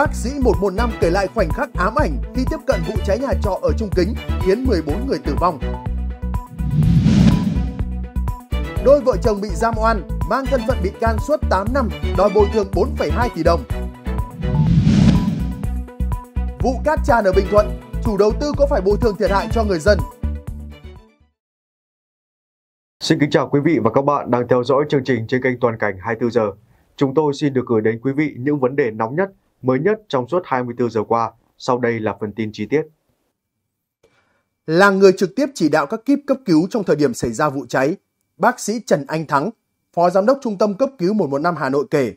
Bác sĩ 115 kể lại khoảnh khắc ám ảnh khi tiếp cận vụ cháy nhà trọ ở Trung Kính khiến 14 người tử vong. Đôi vợ chồng bị giam oan, mang thân phận bị can suốt 8 năm, đòi bồi thường 4,2 tỷ đồng. Vụ cát tràn ở Bình Thuận, chủ đầu tư có phải bồi thường thiệt hại cho người dân? Xin kính chào quý vị và các bạn đang theo dõi chương trình trên kênh Toàn cảnh 24 giờ. Chúng tôi xin được gửi đến quý vị những vấn đề nóng nhất mới nhất trong suốt 24 giờ qua. Sau đây là phần tin chi tiết. Là người trực tiếp chỉ đạo các kíp cấp cứu trong thời điểm xảy ra vụ cháy, bác sĩ Trần Anh Thắng, Phó Giám đốc Trung tâm Cấp cứu 115 Hà Nội kể,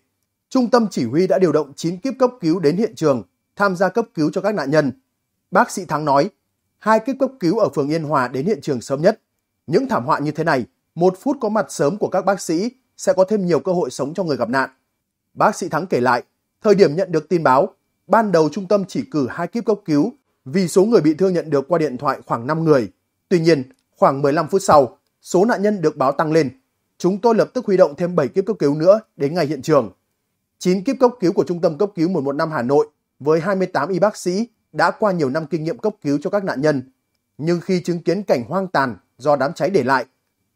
Trung tâm chỉ huy đã điều động 9 kíp cấp cứu đến hiện trường, tham gia cấp cứu cho các nạn nhân. Bác sĩ Thắng nói, hai kíp cấp cứu ở phường Yên Hòa đến hiện trường sớm nhất. Những thảm họa như thế này, một phút có mặt sớm của các bác sĩ sẽ có thêm nhiều cơ hội sống cho người gặp nạn. Bác sĩ Thắng kể lại, Thời điểm nhận được tin báo, ban đầu trung tâm chỉ cử hai kíp cấp cứu vì số người bị thương nhận được qua điện thoại khoảng 5 người. Tuy nhiên, khoảng 15 phút sau, số nạn nhân được báo tăng lên. Chúng tôi lập tức huy động thêm 7 kíp cấp cứu nữa đến ngay hiện trường. 9 kíp cấp cứu của Trung tâm cấp cứu 115 Hà Nội với 28 y bác sĩ đã qua nhiều năm kinh nghiệm cấp cứu cho các nạn nhân. Nhưng khi chứng kiến cảnh hoang tàn do đám cháy để lại,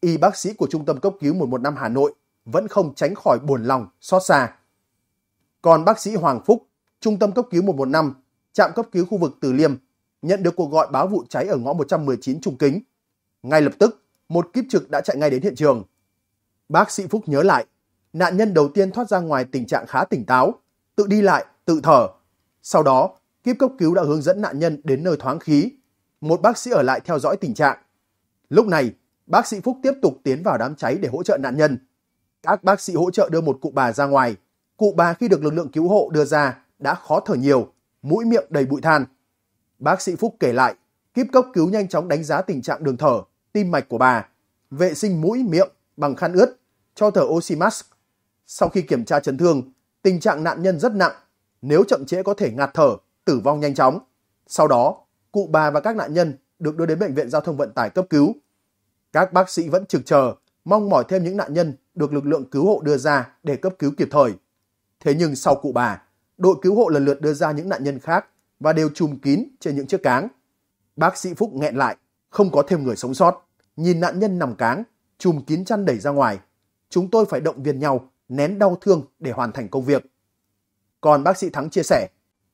y bác sĩ của Trung tâm cấp cứu 115 Hà Nội vẫn không tránh khỏi buồn lòng, xót xa. Còn bác sĩ Hoàng Phúc, Trung tâm cấp cứu 115, trạm cấp cứu khu vực Từ Liêm, nhận được cuộc gọi báo vụ cháy ở ngõ 119 Trung Kính. Ngay lập tức, một kiếp trực đã chạy ngay đến hiện trường. Bác sĩ Phúc nhớ lại, nạn nhân đầu tiên thoát ra ngoài tình trạng khá tỉnh táo, tự đi lại, tự thở. Sau đó, kiếp cấp cứu đã hướng dẫn nạn nhân đến nơi thoáng khí. Một bác sĩ ở lại theo dõi tình trạng. Lúc này, bác sĩ Phúc tiếp tục tiến vào đám cháy để hỗ trợ nạn nhân. Các bác sĩ hỗ trợ đưa một cụ bà ra ngoài, Cụ bà khi được lực lượng cứu hộ đưa ra đã khó thở nhiều, mũi miệng đầy bụi than. Bác sĩ Phúc kể lại, kíp cấp cứu nhanh chóng đánh giá tình trạng đường thở, tim mạch của bà, vệ sinh mũi miệng bằng khăn ướt, cho thở oxy mask. Sau khi kiểm tra chấn thương, tình trạng nạn nhân rất nặng, nếu chậm trễ có thể ngạt thở, tử vong nhanh chóng. Sau đó, cụ bà và các nạn nhân được đưa đến bệnh viện giao thông vận tải cấp cứu. Các bác sĩ vẫn trực chờ, mong mỏi thêm những nạn nhân được lực lượng cứu hộ đưa ra để cấp cứu kịp thời. Thế nhưng sau cụ bà, đội cứu hộ lần lượt đưa ra những nạn nhân khác và đều chùm kín trên những chiếc cáng. Bác sĩ Phúc nghẹn lại, không có thêm người sống sót. Nhìn nạn nhân nằm cáng, chùm kín chăn đẩy ra ngoài. Chúng tôi phải động viên nhau, nén đau thương để hoàn thành công việc. Còn bác sĩ Thắng chia sẻ,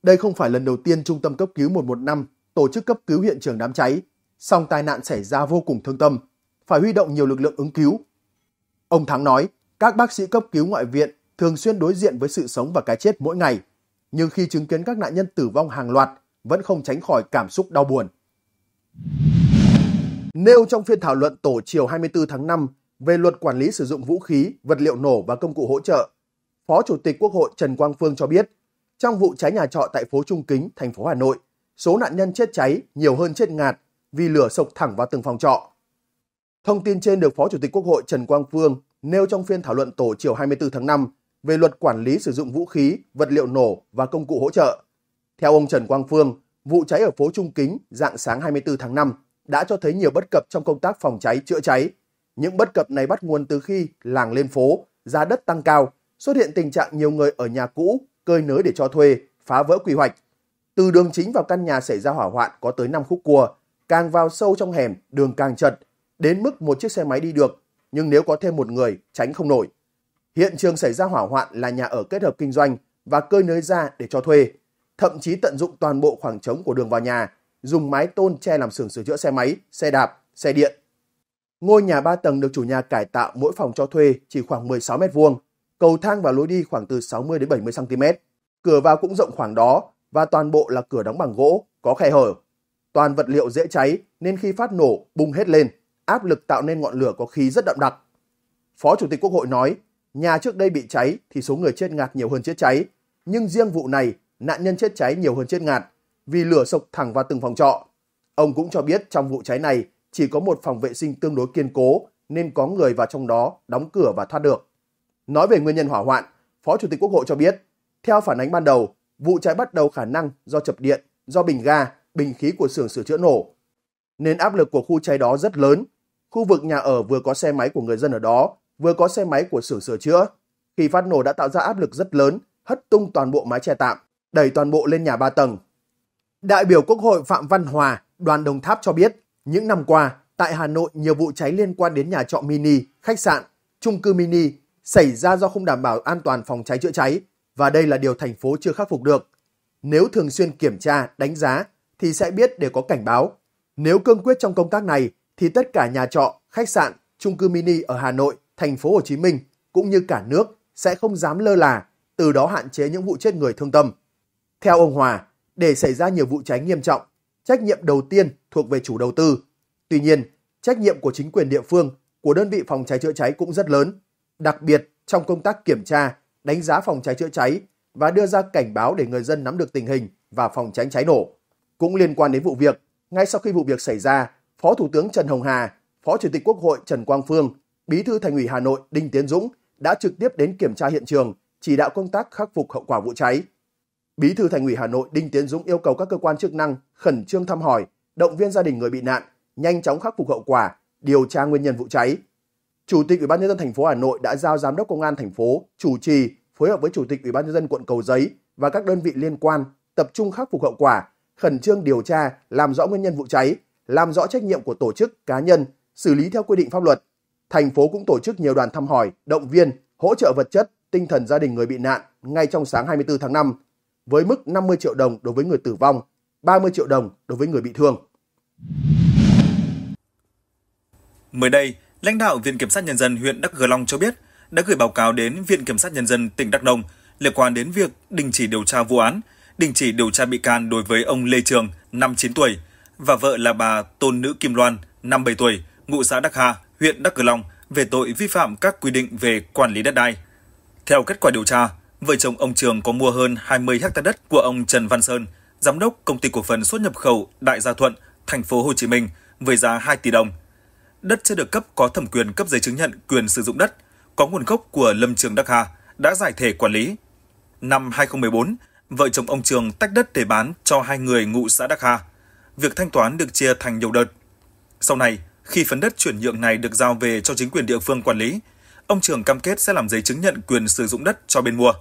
đây không phải lần đầu tiên Trung tâm cấp cứu 115 tổ chức cấp cứu hiện trường đám cháy, song tai nạn xảy ra vô cùng thương tâm, phải huy động nhiều lực lượng ứng cứu. Ông Thắng nói, các bác sĩ cấp cứu ngoại viện thường xuyên đối diện với sự sống và cái chết mỗi ngày, nhưng khi chứng kiến các nạn nhân tử vong hàng loạt, vẫn không tránh khỏi cảm xúc đau buồn. Nêu trong phiên thảo luận tổ chiều 24 tháng 5 về luật quản lý sử dụng vũ khí, vật liệu nổ và công cụ hỗ trợ, Phó Chủ tịch Quốc hội Trần Quang Phương cho biết, trong vụ cháy nhà trọ tại phố Trung Kính, thành phố Hà Nội, số nạn nhân chết cháy nhiều hơn chết ngạt vì lửa sộc thẳng vào từng phòng trọ. Thông tin trên được Phó Chủ tịch Quốc hội Trần Quang Phương nêu trong phiên thảo luận tổ chiều 24 tháng 5 về luật quản lý sử dụng vũ khí, vật liệu nổ và công cụ hỗ trợ. Theo ông Trần Quang Phương, vụ cháy ở phố Trung Kính dạng sáng 24 tháng 5 đã cho thấy nhiều bất cập trong công tác phòng cháy chữa cháy. Những bất cập này bắt nguồn từ khi làng lên phố, giá đất tăng cao, xuất hiện tình trạng nhiều người ở nhà cũ, cơi nới để cho thuê, phá vỡ quy hoạch. Từ đường chính vào căn nhà xảy ra hỏa hoạn có tới 5 khúc cua, càng vào sâu trong hẻm, đường càng chật, đến mức một chiếc xe máy đi được, nhưng nếu có thêm một người, tránh không nổi. Hiện trường xảy ra hỏa hoạn là nhà ở kết hợp kinh doanh và cơi nới ra để cho thuê, thậm chí tận dụng toàn bộ khoảng trống của đường vào nhà, dùng mái tôn che làm xưởng sửa chữa xe máy, xe đạp, xe điện. Ngôi nhà 3 tầng được chủ nhà cải tạo mỗi phòng cho thuê chỉ khoảng 16 mét vuông, cầu thang và lối đi khoảng từ 60 đến 70 cm. Cửa vào cũng rộng khoảng đó và toàn bộ là cửa đóng bằng gỗ, có khe hở. Toàn vật liệu dễ cháy nên khi phát nổ bùng hết lên, áp lực tạo nên ngọn lửa có khí rất đậm đặc. Phó Chủ tịch Quốc hội nói Nhà trước đây bị cháy thì số người chết ngạt nhiều hơn chết cháy, nhưng riêng vụ này nạn nhân chết cháy nhiều hơn chết ngạt vì lửa sộc thẳng vào từng phòng trọ. Ông cũng cho biết trong vụ cháy này chỉ có một phòng vệ sinh tương đối kiên cố nên có người vào trong đó đóng cửa và thoát được. Nói về nguyên nhân hỏa hoạn, Phó Chủ tịch Quốc hội cho biết, theo phản ánh ban đầu, vụ cháy bắt đầu khả năng do chập điện, do bình ga, bình khí của xưởng sửa chữa nổ. Nên áp lực của khu cháy đó rất lớn. Khu vực nhà ở vừa có xe máy của người dân ở đó, vừa có xe máy của xưởng sửa chữa. Khi phát nổ đã tạo ra áp lực rất lớn, hất tung toàn bộ mái che tạm, đẩy toàn bộ lên nhà ba tầng. Đại biểu Quốc hội Phạm Văn Hòa, đoàn Đồng Tháp cho biết, những năm qua, tại Hà Nội nhiều vụ cháy liên quan đến nhà trọ mini, khách sạn, chung cư mini xảy ra do không đảm bảo an toàn phòng cháy chữa cháy và đây là điều thành phố chưa khắc phục được. Nếu thường xuyên kiểm tra, đánh giá thì sẽ biết để có cảnh báo. Nếu cương quyết trong công tác này thì tất cả nhà trọ, khách sạn, chung cư mini ở Hà Nội thành phố Hồ Chí Minh cũng như cả nước sẽ không dám lơ là, từ đó hạn chế những vụ chết người thương tâm. Theo ông Hòa, để xảy ra nhiều vụ cháy nghiêm trọng, trách nhiệm đầu tiên thuộc về chủ đầu tư. Tuy nhiên, trách nhiệm của chính quyền địa phương, của đơn vị phòng cháy chữa cháy cũng rất lớn, đặc biệt trong công tác kiểm tra, đánh giá phòng cháy chữa cháy và đưa ra cảnh báo để người dân nắm được tình hình và phòng tránh cháy nổ. Cũng liên quan đến vụ việc, ngay sau khi vụ việc xảy ra, Phó Thủ tướng Trần Hồng Hà, Phó Chủ tịch Quốc hội Trần Quang Phương Bí thư Thành ủy Hà Nội Đinh Tiến Dũng đã trực tiếp đến kiểm tra hiện trường, chỉ đạo công tác khắc phục hậu quả vụ cháy. Bí thư Thành ủy Hà Nội Đinh Tiến Dũng yêu cầu các cơ quan chức năng khẩn trương thăm hỏi, động viên gia đình người bị nạn, nhanh chóng khắc phục hậu quả, điều tra nguyên nhân vụ cháy. Chủ tịch Ủy ban nhân dân thành phố Hà Nội đã giao giám đốc công an thành phố chủ trì phối hợp với chủ tịch Ủy ban nhân dân quận Cầu Giấy và các đơn vị liên quan tập trung khắc phục hậu quả, khẩn trương điều tra, làm rõ nguyên nhân vụ cháy, làm rõ trách nhiệm của tổ chức, cá nhân, xử lý theo quy định pháp luật thành phố cũng tổ chức nhiều đoàn thăm hỏi, động viên, hỗ trợ vật chất, tinh thần gia đình người bị nạn ngay trong sáng 24 tháng 5 với mức 50 triệu đồng đối với người tử vong, 30 triệu đồng đối với người bị thương. Mới đây, lãnh đạo Viện Kiểm sát Nhân dân huyện Đắk Gờ Long cho biết đã gửi báo cáo đến Viện Kiểm sát Nhân dân tỉnh Đắk Nông liên quan đến việc đình chỉ điều tra vụ án, đình chỉ điều tra bị can đối với ông Lê Trường, 59 tuổi, và vợ là bà Tôn Nữ Kim Loan, 57 tuổi, ngụ xã Đắk Hà huyện Đắk Cờ Long về tội vi phạm các quy định về quản lý đất đai. Theo kết quả điều tra, vợ chồng ông Trường có mua hơn 20 ha đất của ông Trần Văn Sơn, giám đốc công ty cổ phần xuất nhập khẩu Đại Gia Thuận, thành phố Hồ Chí Minh với giá 2 tỷ đồng. Đất chưa được cấp có thẩm quyền cấp giấy chứng nhận quyền sử dụng đất, có nguồn gốc của Lâm Trường Đắc Hà đã giải thể quản lý. Năm 2014, vợ chồng ông Trường tách đất để bán cho hai người ngụ xã Đắc Hà. Việc thanh toán được chia thành nhiều đợt. Sau này, khi phần đất chuyển nhượng này được giao về cho chính quyền địa phương quản lý, ông Trường cam kết sẽ làm giấy chứng nhận quyền sử dụng đất cho bên mua.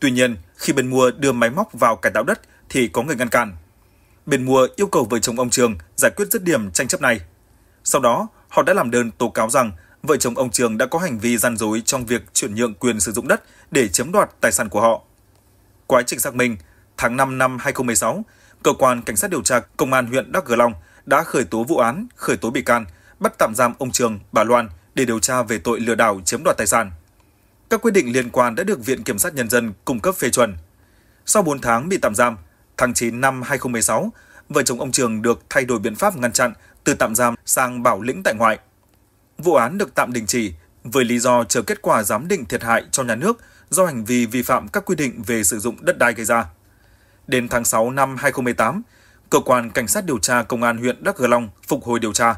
Tuy nhiên, khi bên mua đưa máy móc vào cải tạo đất thì có người ngăn cản. Bên mua yêu cầu vợ chồng ông Trường giải quyết dứt điểm tranh chấp này. Sau đó, họ đã làm đơn tố cáo rằng vợ chồng ông Trường đã có hành vi gian dối trong việc chuyển nhượng quyền sử dụng đất để chiếm đoạt tài sản của họ. Quá trình xác minh, tháng 5 năm 2016, cơ quan cảnh sát điều tra công an huyện Đắk Gờ Long đã khởi tố vụ án, khởi tố bị can, bắt tạm giam ông Trường, bà Loan để điều tra về tội lừa đảo chiếm đoạt tài sản. Các quyết định liên quan đã được Viện Kiểm sát Nhân dân cung cấp phê chuẩn. Sau 4 tháng bị tạm giam, tháng 9 năm 2016, vợ chồng ông Trường được thay đổi biện pháp ngăn chặn từ tạm giam sang bảo lĩnh tại ngoại. Vụ án được tạm đình chỉ với lý do chờ kết quả giám định thiệt hại cho nhà nước do hành vi vi phạm các quy định về sử dụng đất đai gây ra. Đến tháng 6 năm 2018, cơ quan cảnh sát điều tra công an huyện Đắk Gờ Long phục hồi điều tra.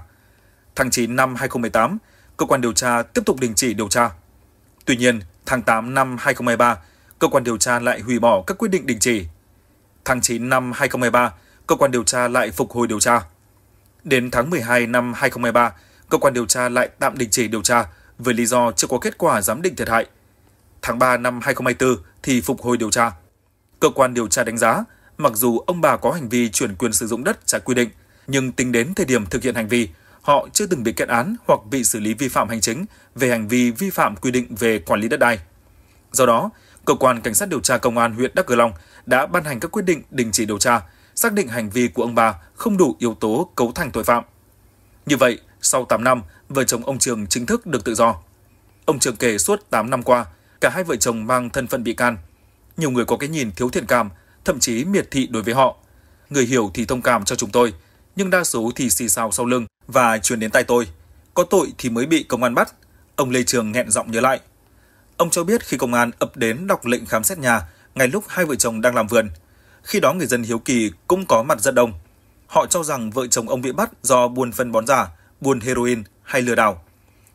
Tháng 9 năm 2018, cơ quan điều tra tiếp tục đình chỉ điều tra. Tuy nhiên, tháng 8 năm 2023, cơ quan điều tra lại hủy bỏ các quyết định đình chỉ. Tháng 9 năm 2023, cơ quan điều tra lại phục hồi điều tra. Đến tháng 12 năm 2023, cơ quan điều tra lại tạm đình chỉ điều tra với lý do chưa có kết quả giám định thiệt hại. Tháng 3 năm 2024 thì phục hồi điều tra. Cơ quan điều tra đánh giá mặc dù ông bà có hành vi chuyển quyền sử dụng đất trái quy định, nhưng tính đến thời điểm thực hiện hành vi, họ chưa từng bị kết án hoặc bị xử lý vi phạm hành chính về hành vi vi phạm quy định về quản lý đất đai. Do đó, cơ quan cảnh sát điều tra công an huyện Đắk Cờ Long đã ban hành các quyết định đình chỉ điều tra, xác định hành vi của ông bà không đủ yếu tố cấu thành tội phạm. Như vậy, sau 8 năm, vợ chồng ông Trường chính thức được tự do. Ông Trường kể suốt 8 năm qua, cả hai vợ chồng mang thân phận bị can. Nhiều người có cái nhìn thiếu thiện cảm thậm chí miệt thị đối với họ. Người hiểu thì thông cảm cho chúng tôi, nhưng đa số thì xì xào sau lưng và truyền đến tay tôi. Có tội thì mới bị công an bắt, ông Lê Trường nghẹn giọng nhớ lại. Ông cho biết khi công an ập đến đọc lệnh khám xét nhà, ngay lúc hai vợ chồng đang làm vườn. Khi đó người dân hiếu kỳ cũng có mặt rất đông. Họ cho rằng vợ chồng ông bị bắt do buôn phân bón giả, buôn heroin hay lừa đảo.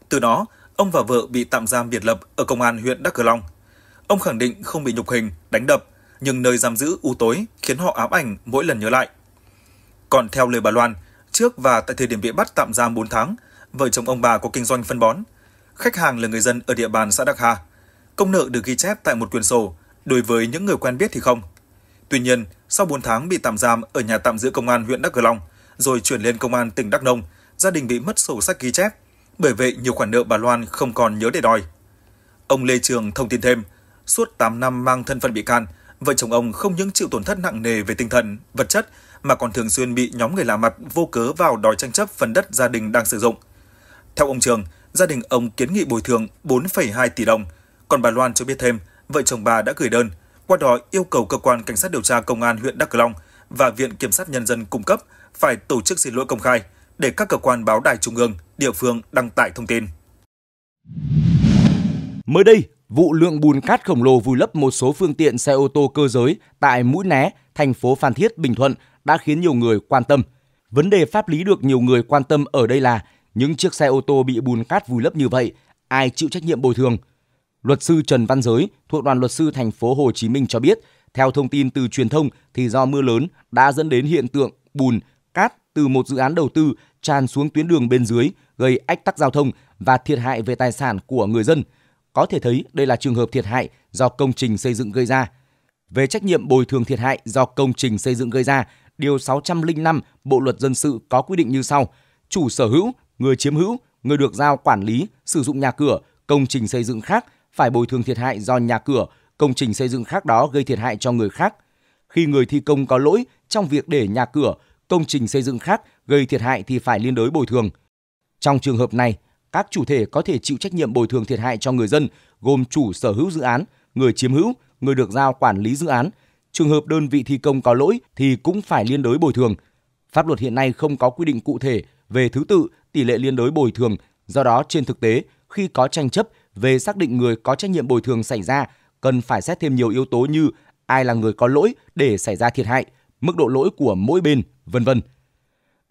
Từ đó, ông và vợ bị tạm giam biệt lập ở công an huyện Đắk Cờ Long. Ông khẳng định không bị nhục hình, đánh đập nhưng nơi giam giữ u tối khiến họ ám ảnh mỗi lần nhớ lại. Còn theo lời bà Loan, trước và tại thời điểm bị bắt tạm giam 4 tháng, vợ chồng ông bà có kinh doanh phân bón. Khách hàng là người dân ở địa bàn xã Đắc Hà. Công nợ được ghi chép tại một quyển sổ, đối với những người quen biết thì không. Tuy nhiên, sau 4 tháng bị tạm giam ở nhà tạm giữ công an huyện Đắk Cờ Long, rồi chuyển lên công an tỉnh Đắk Nông, gia đình bị mất sổ sách ghi chép, bởi vậy nhiều khoản nợ bà Loan không còn nhớ để đòi. Ông Lê Trường thông tin thêm, suốt 8 năm mang thân phận bị can, vợ chồng ông không những chịu tổn thất nặng nề về tinh thần, vật chất mà còn thường xuyên bị nhóm người lạ mặt vô cớ vào đòi tranh chấp phần đất gia đình đang sử dụng. Theo ông Trường, gia đình ông kiến nghị bồi thường 4,2 tỷ đồng, còn bà Loan cho biết thêm vợ chồng bà đã gửi đơn, qua đó yêu cầu cơ quan cảnh sát điều tra công an huyện Đắk Cờ Long và viện kiểm sát nhân dân cung cấp phải tổ chức xin lỗi công khai để các cơ quan báo đài trung ương, địa phương đăng tải thông tin. Mới đây, Vụ lượng bùn cát khổng lồ vùi lấp một số phương tiện xe ô tô cơ giới tại Mũi Né, thành phố Phan Thiết, Bình Thuận đã khiến nhiều người quan tâm. Vấn đề pháp lý được nhiều người quan tâm ở đây là những chiếc xe ô tô bị bùn cát vùi lấp như vậy, ai chịu trách nhiệm bồi thường? Luật sư Trần Văn Giới thuộc đoàn luật sư thành phố Hồ Chí Minh cho biết, theo thông tin từ truyền thông thì do mưa lớn đã dẫn đến hiện tượng bùn cát từ một dự án đầu tư tràn xuống tuyến đường bên dưới gây ách tắc giao thông và thiệt hại về tài sản của người dân – có thể thấy đây là trường hợp thiệt hại do công trình xây dựng gây ra. Về trách nhiệm bồi thường thiệt hại do công trình xây dựng gây ra, điều 605 Bộ luật dân sự có quy định như sau: Chủ sở hữu, người chiếm hữu, người được giao quản lý, sử dụng nhà cửa, công trình xây dựng khác phải bồi thường thiệt hại do nhà cửa, công trình xây dựng khác đó gây thiệt hại cho người khác. Khi người thi công có lỗi trong việc để nhà cửa, công trình xây dựng khác gây thiệt hại thì phải liên đối bồi thường. Trong trường hợp này, các chủ thể có thể chịu trách nhiệm bồi thường thiệt hại cho người dân, gồm chủ sở hữu dự án, người chiếm hữu, người được giao quản lý dự án. Trường hợp đơn vị thi công có lỗi thì cũng phải liên đối bồi thường. Pháp luật hiện nay không có quy định cụ thể về thứ tự, tỷ lệ liên đối bồi thường, do đó trên thực tế, khi có tranh chấp về xác định người có trách nhiệm bồi thường xảy ra, cần phải xét thêm nhiều yếu tố như ai là người có lỗi để xảy ra thiệt hại, mức độ lỗi của mỗi bên, vân vân.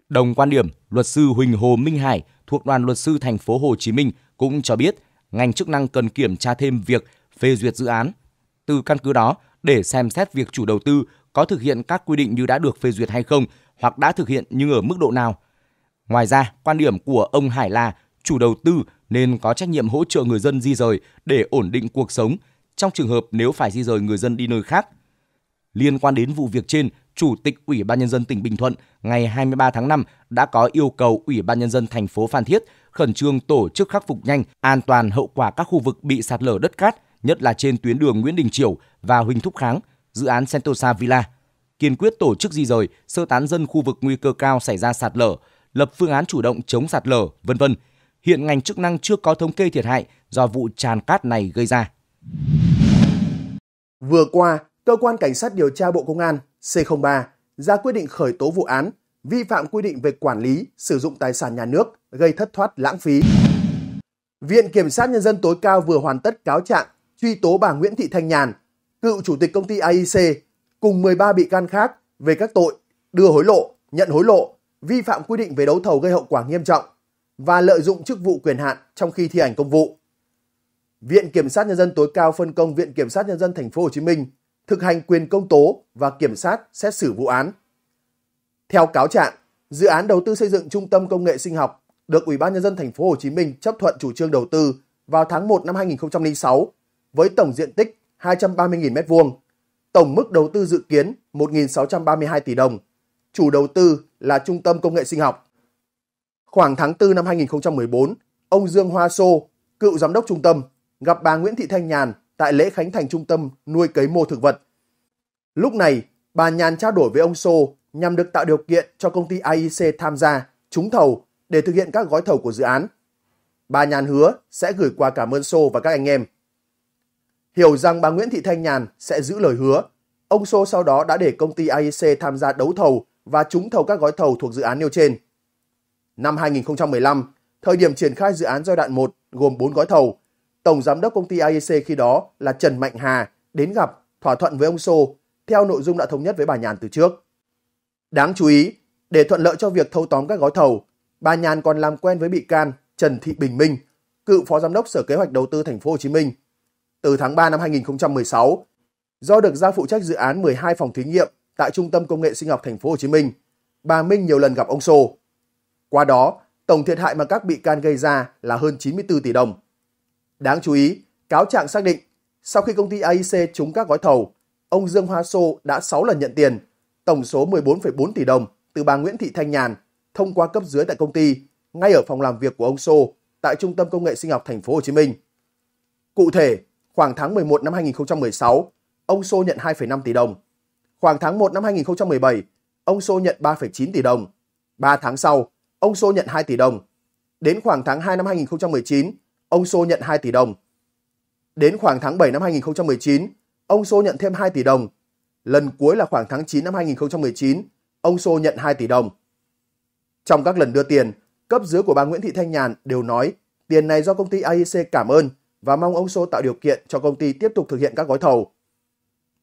Đồng quan điểm, luật sư Huỳnh Hồ Minh Hải thuộc đoàn luật sư thành phố Hồ Chí Minh cũng cho biết ngành chức năng cần kiểm tra thêm việc phê duyệt dự án. Từ căn cứ đó, để xem xét việc chủ đầu tư có thực hiện các quy định như đã được phê duyệt hay không hoặc đã thực hiện nhưng ở mức độ nào. Ngoài ra, quan điểm của ông Hải là chủ đầu tư nên có trách nhiệm hỗ trợ người dân di rời để ổn định cuộc sống trong trường hợp nếu phải di rời người dân đi nơi khác. Liên quan đến vụ việc trên, Chủ tịch Ủy ban nhân dân tỉnh Bình Thuận ngày 23 tháng 5 đã có yêu cầu Ủy ban nhân dân thành phố Phan Thiết khẩn trương tổ chức khắc phục nhanh, an toàn hậu quả các khu vực bị sạt lở đất cát, nhất là trên tuyến đường Nguyễn Đình Chiểu và Huỳnh Thúc Kháng, dự án Sentosa Villa. Kiên quyết tổ chức di rời, sơ tán dân khu vực nguy cơ cao xảy ra sạt lở, lập phương án chủ động chống sạt lở, vân vân. Hiện ngành chức năng chưa có thống kê thiệt hại do vụ tràn cát này gây ra. Vừa qua, Cơ quan Cảnh sát điều tra Bộ Công an C03 ra quyết định khởi tố vụ án vi phạm quy định về quản lý, sử dụng tài sản nhà nước gây thất thoát lãng phí. Viện Kiểm sát Nhân dân tối cao vừa hoàn tất cáo trạng truy tố bà Nguyễn Thị Thanh Nhàn, cựu chủ tịch công ty AIC, cùng 13 bị can khác về các tội đưa hối lộ, nhận hối lộ, vi phạm quy định về đấu thầu gây hậu quả nghiêm trọng và lợi dụng chức vụ quyền hạn trong khi thi hành công vụ. Viện Kiểm sát Nhân dân tối cao phân công Viện Kiểm sát Nhân dân Thành phố Hồ Chí Minh thực hành quyền công tố và kiểm sát xét xử vụ án. Theo cáo trạng, dự án đầu tư xây dựng trung tâm công nghệ sinh học được Ủy ban nhân dân thành phố Hồ Chí Minh chấp thuận chủ trương đầu tư vào tháng 1 năm 2006 với tổng diện tích 230.000 m2, tổng mức đầu tư dự kiến 1.632 tỷ đồng, chủ đầu tư là Trung tâm Công nghệ Sinh học. Khoảng tháng 4 năm 2014, ông Dương Hoa Sô, cựu giám đốc trung tâm, gặp bà Nguyễn Thị Thanh Nhàn, tại lễ khánh thành trung tâm nuôi cấy mô thực vật. Lúc này, bà Nhàn trao đổi với ông Sô nhằm được tạo điều kiện cho công ty AIC tham gia, trúng thầu để thực hiện các gói thầu của dự án. Bà Nhàn hứa sẽ gửi qua cảm ơn Sô và các anh em. Hiểu rằng bà Nguyễn Thị Thanh Nhàn sẽ giữ lời hứa, ông Sô sau đó đã để công ty AIC tham gia đấu thầu và trúng thầu các gói thầu thuộc dự án nêu trên. Năm 2015, thời điểm triển khai dự án giai đoạn 1 gồm 4 gói thầu, Tổng giám đốc công ty AEC khi đó là Trần Mạnh Hà đến gặp thỏa thuận với ông Sô theo nội dung đã thống nhất với bà Nhàn từ trước. Đáng chú ý, để thuận lợi cho việc thâu tóm các gói thầu, bà Nhàn còn làm quen với bị can Trần Thị Bình Minh, cựu phó giám đốc Sở Kế hoạch Đầu tư Thành phố Hồ Chí Minh. Từ tháng 3 năm 2016, do được giao phụ trách dự án 12 phòng thí nghiệm tại Trung tâm Công nghệ Sinh học Thành phố Hồ Chí Minh, bà Minh nhiều lần gặp ông Sô. Qua đó, tổng thiệt hại mà các bị can gây ra là hơn 94 tỷ đồng. Đáng chú ý, cáo trạng xác định sau khi công ty AIC trúng các gói thầu, ông Dương Hoa Sô đã 6 lần nhận tiền, tổng số 14,4 tỷ đồng từ bà Nguyễn Thị Thanh Nhàn thông qua cấp dưới tại công ty, ngay ở phòng làm việc của ông Sô tại Trung tâm Công nghệ Sinh học Thành phố Hồ Chí Minh. Cụ thể, khoảng tháng 11 năm 2016, ông Sô nhận 2,5 tỷ đồng. Khoảng tháng 1 năm 2017, ông Sô nhận 3,9 tỷ đồng. 3 tháng sau, ông Sô nhận 2 tỷ đồng. Đến khoảng tháng 2 năm 2019, ông Sô nhận 2 tỷ đồng. Đến khoảng tháng 7 năm 2019, ông Sô nhận thêm 2 tỷ đồng. Lần cuối là khoảng tháng 9 năm 2019, ông Sô nhận 2 tỷ đồng. Trong các lần đưa tiền, cấp dưới của bà Nguyễn Thị Thanh Nhàn đều nói tiền này do công ty AIC cảm ơn và mong ông Sô tạo điều kiện cho công ty tiếp tục thực hiện các gói thầu.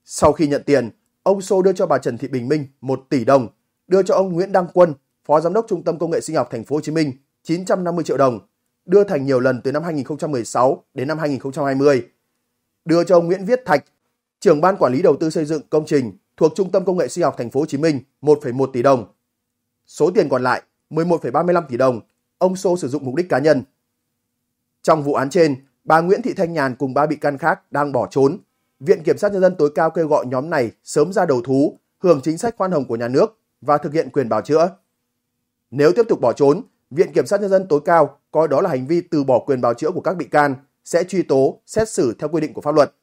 Sau khi nhận tiền, ông Sô đưa cho bà Trần Thị Bình Minh 1 tỷ đồng, đưa cho ông Nguyễn Đăng Quân, Phó Giám đốc Trung tâm Công nghệ Sinh học Thành phố Hồ Chí Minh 950 triệu đồng đưa thành nhiều lần từ năm 2016 đến năm 2020, đưa cho ông Nguyễn Viết Thạch, trưởng ban quản lý đầu tư xây dựng công trình thuộc Trung tâm Công nghệ Sinh học Thành phố Hồ Chí Minh 1,1 tỷ đồng. Số tiền còn lại 11,35 tỷ đồng ông Sô sử dụng mục đích cá nhân. Trong vụ án trên, bà Nguyễn Thị Thanh Nhàn cùng ba bị can khác đang bỏ trốn. Viện Kiểm sát Nhân dân tối cao kêu gọi nhóm này sớm ra đầu thú, hưởng chính sách khoan hồng của nhà nước và thực hiện quyền bào chữa. Nếu tiếp tục bỏ trốn, Viện Kiểm sát Nhân dân tối cao coi đó là hành vi từ bỏ quyền bào chữa của các bị can, sẽ truy tố, xét xử theo quy định của pháp luật.